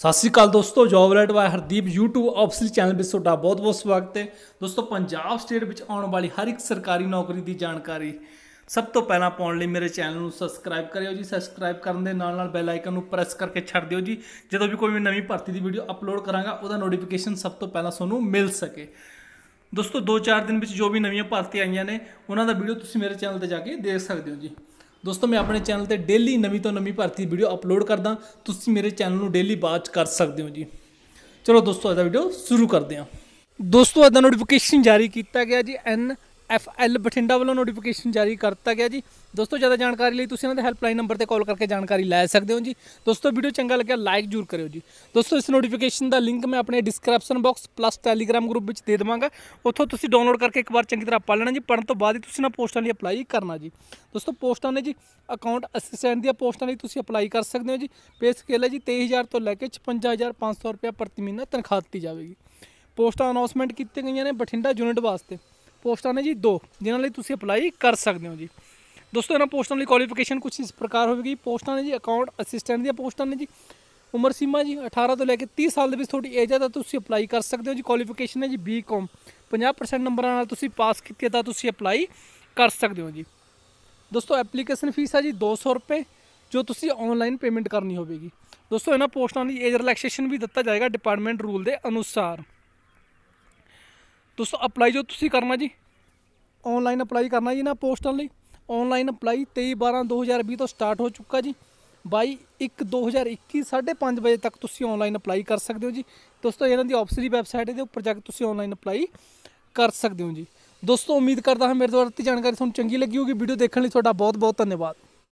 ਸਤਿ ਸ਼੍ਰੀ ਅਕਾਲ ਦੋਸਤੋ ਜੌਬ ਅਲਰਟ ਬਾਈ ਹਰਦੀਪ YouTube ਆਫੀਸ਼ੀਅਲ ਚੈਨਲ ਵਿੱਚ ਤੁਹਾਡਾ ਬਹੁਤ-ਬਹੁਤ ਸਵਾਗਤ ਹੈ ਦੋਸਤੋ ਪੰਜਾਬ ਸਟੇਟ ਵਿੱਚ ਆਉਣ ਵਾਲੀ ਹਰ ਇੱਕ ਸਰਕਾਰੀ ਨੌਕਰੀ ਦੀ ਜਾਣਕਾਰੀ ਸਭ ਤੋਂ ਪਹਿਲਾਂ ਪਾਉਣ ਲਈ ਮੇਰੇ ਚੈਨਲ ਨੂੰ ਸਬਸਕ੍ਰਾਈਬ ਕਰਿਓ ਜੀ ਸਬਸਕ੍ਰਾਈਬ ਕਰਨ ਦੇ ਨਾਲ ਨਾਲ ਬੈਲ ਆਈਕਨ ਨੂੰ ਪ੍ਰੈਸ ਕਰਕੇ ਛੱਡ ਦਿਓ ਜੀ ਜਦੋਂ ਵੀ ਕੋਈ ਨਵੀਂ ਭਰਤੀ ਦੀ ਵੀਡੀਓ ਅਪਲੋਡ ਕਰਾਂਗਾ ਉਹਦਾ ਨੋਟੀਫਿਕੇਸ਼ਨ ਸਭ ਤੋਂ ਪਹਿਲਾਂ ਤੁਹਾਨੂੰ ਮਿਲ ਸਕੇ ਦੋਸਤੋ 2-4 ਦਿਨ ਵਿੱਚ ਜੋ ਵੀ ਨਵੀਆਂ ਭਰਤੀ ਆਈਆਂ ਨੇ ਉਹਨਾਂ ਦਾ ਵੀਡੀਓ ਤੁਸੀਂ ਮੇਰੇ ਚੈਨਲ ਤੇ ਜਾ ਕੇ ਦੇਖ ਸਕਦੇ ਹੋ ਜੀ ਦੋਸਤੋ ਮੈਂ ਆਪਣੇ ਚੈਨਲ ਤੇ ਡੇਲੀ ਨਵੀਂ ਤੋਂ ਨਵੀਂ ਭਰਤੀ ਵੀਡੀਓ ਅਪਲੋਡ ਕਰਦਾ ਤੁਸੀਂ ਮੇਰੇ ਚੈਨਲ ਨੂੰ ਡੇਲੀ ਵਾਚ ਕਰ ਸਕਦੇ ਹੋ ਜੀ ਚਲੋ ਦੋਸਤੋ ਅੱਜ ਦਾ ਵੀਡੀਓ ਸ਼ੁਰੂ ਕਰਦੇ ਹਾਂ ਦੋਸਤੋ ਅੱਜ ਦਾ ਨੋਟੀਫਿਕੇਸ਼ਨ ਜਾਰੀ ਕੀਤਾ ਗਿਆ ਜੀ ਐਨ ਐਫ ਐਲ ਬਠਿੰਡਾ ਵੱਲੋਂ ਨੋਟੀਫਿਕੇਸ਼ਨ ਜਾਰੀ ਕਰ ਦਿੱਤਾ ਗਿਆ ਜੀ ਦੋਸਤੋ ਜ਼ਿਆਦਾ ਜਾਣਕਾਰੀ ਲਈ ਤੁਸੀਂ ਇਹਨਾਂ ਦੇ ਹੈਲਪਲਾਈਨ ਨੰਬਰ ਤੇ ਕਾਲ ਕਰਕੇ ਜਾਣਕਾਰੀ ਲੈ ਸਕਦੇ ਹੋ ਜੀ ਦੋਸਤੋ ਵੀਡੀਓ ਚੰਗਾ ਲੱਗਿਆ ਲਾਈਕ ਜ਼ਰੂਰ ਕਰਿਓ ਜੀ ਦੋਸਤੋ ਇਸ ਨੋਟੀਫਿਕੇਸ਼ਨ ਦਾ ਲਿੰਕ ਮੈਂ ਆਪਣੇ description box plus Telegram group ਵਿੱਚ ਦੇ ਦੇਵਾਂਗਾ ਉੱਥੋਂ ਤੁਸੀਂ ਡਾਊਨਲੋਡ ਕਰਕੇ ਇੱਕ ਵਾਰ ਚੰਗੀ ਤਰ੍ਹਾਂ ਪੜ੍ਹ ਲੈਣਾ ਜੀ ਪੜਨ ਤੋਂ ਬਾਅਦ ਹੀ ਤੁਸੀਂ ਨਾ ਪੋਸਟਾਂ ਲਈ ਅਪਲਾਈ ਕਰਨਾ ਜੀ ਦੋਸਤੋ ਪੋਸਟਾਂ ਨੇ ਜੀ ਅਕਾਊਂਟ ਅਸਿਸਟੈਂਟ ਦੀਆਂ ਪੋਸਟਾਂ ਲਈ ਤੁਸੀਂ ਅਪਲਾਈ ਕਰ ਸਕਦੇ ਹੋ ਜੀ ਪੇ ਸਕੇਲ ਹੈ ਜੀ 23000 ਤੋਂ ਲੈ ਕੇ 56500 ਰੁਪਏ ਪ੍ਰਤੀ ਮਹੀਨਾ ਤਨਖਾਹ ਦਿੱਤੀ ਜਾਵੇਗੀ ਪੋਸਟਾਂ ਅਨਾਉਂਸਮੈਂਟ ਕੀਤੀਆਂ ਗਈਆਂ ਨੇ ਬਠਿੰਡਾ ਯੂਨਿਟ ਵਾਸਤੇ ਪੋਸਟਾਂ ਨੇ ਜੀ ਦੋ ਜਿਨ੍ਹਾਂ ਲਈ ਤੁਸੀਂ ਅਪਲਾਈ ਕਰ ਸਕਦੇ ਹੋ ਜੀ ਦੋਸਤੋ ਇਹਨਾਂ ਪੋਸਟਾਂ ਲਈ ਕੁਆਲੀਫਿਕੇਸ਼ਨ ਕੁਝ ਇਸ ਪ੍ਰਕਾਰ ਹੋਵੇਗੀ ਪੋਸਟਾਂ ਨੇ ਜੀ ਅਕਾਊਂਟ ਅਸਿਸਟੈਂਟ ਦੀਆਂ ਪੋਸਟਾਂ ਨੇ ਜੀ ਉਮਰ ਸੀਮਾ ਜੀ 18 ਤੋਂ ਲੈ ਕੇ 30 ਸਾਲ ਦੇ ਵਿੱਚ ਤੁਹਾਡੀ ਏਜ ਹੈ ਤਾਂ ਤੁਸੀਂ ਅਪਲਾਈ ਕਰ ਸਕਦੇ ਹੋ ਜੀ ਕੁਆਲੀਫਿਕੇਸ਼ਨ ਹੈ ਜੀ ਬੀਕਾਮ 50% ਨੰਬਰਾਂ ਨਾਲ ਤੁਸੀਂ ਪਾਸ ਕੀਤੀ ਤਾਂ ਤੁਸੀਂ ਅਪਲਾਈ ਕਰ ਸਕਦੇ ਹੋ ਜੀ ਦੋਸਤੋ ਐਪਲੀਕੇਸ਼ਨ ਫੀਸ ਹੈ ਜੀ 200 ਰੁਪਏ ਜੋ ਤੁਸੀਂ ਆਨਲਾਈਨ ਪੇਮੈਂਟ ਕਰਨੀ ਹੋਵੇਗੀ ਦੋਸਤੋ ਇਹਨਾਂ ਪੋਸਟਾਂ ਲਈ ਏਜ ਰਿਲੈਕਸੇਸ਼ਨ ਵੀ ਦਿੱਤਾ ਜਾਏਗਾ ਡਿਪਾਰਟਮੈਂਟ ਰੂਲ ਦੇ ਅਨੁਸਾਰ ਦੋਸਤੋ ਅਪਲਾਈ ਜੋ ਤੁਸੀਂ ਕਰਨਾ ਜੀ ਆਨਲਾਈਨ ਅਪਲਾਈ ਕਰਨਾ ਜੀ ਨਾ ਪੋਸਟਾਂ ਲਈ ਆਨਲਾਈਨ ਅਪਲਾਈ 23 12 2020 ਤੋਂ ਸਟਾਰਟ ਹੋ ਚੁੱਕਾ ਜੀ 22 1 2021 5:30 ਵਜੇ ਤੱਕ ਤੁਸੀਂ ਆਨਲਾਈਨ ਅਪਲਾਈ ਕਰ ਸਕਦੇ ਹੋ ਜੀ ਦੋਸਤੋ ਇਹਨਾਂ ਦੀ ਆਫਸਰੀ ਵੈਬਸਾਈਟ ਦੇ ਉੱਪਰ ਜਾ ਕੇ ਤੁਸੀਂ ਆਨਲਾਈਨ ਅਪਲਾਈ ਕਰ ਸਕਦੇ ਹੋ ਜੀ ਦੋਸਤੋ ਉਮੀਦ ਕਰਦਾ ਹਾਂ ਮੇਰੇ ਦੁਆਰਾ ਦਿੱਤੀ ਜਾਣਕਾਰੀ ਤੁਹਾਨੂੰ ਚੰਗੀ ਲੱਗੀ ਹੋਗੀ ਵੀਡੀਓ ਦੇਖਣ ਲਈ ਤੁਹਾਡਾ ਬਹੁਤ ਬਹੁਤ ਧੰਨਵਾਦ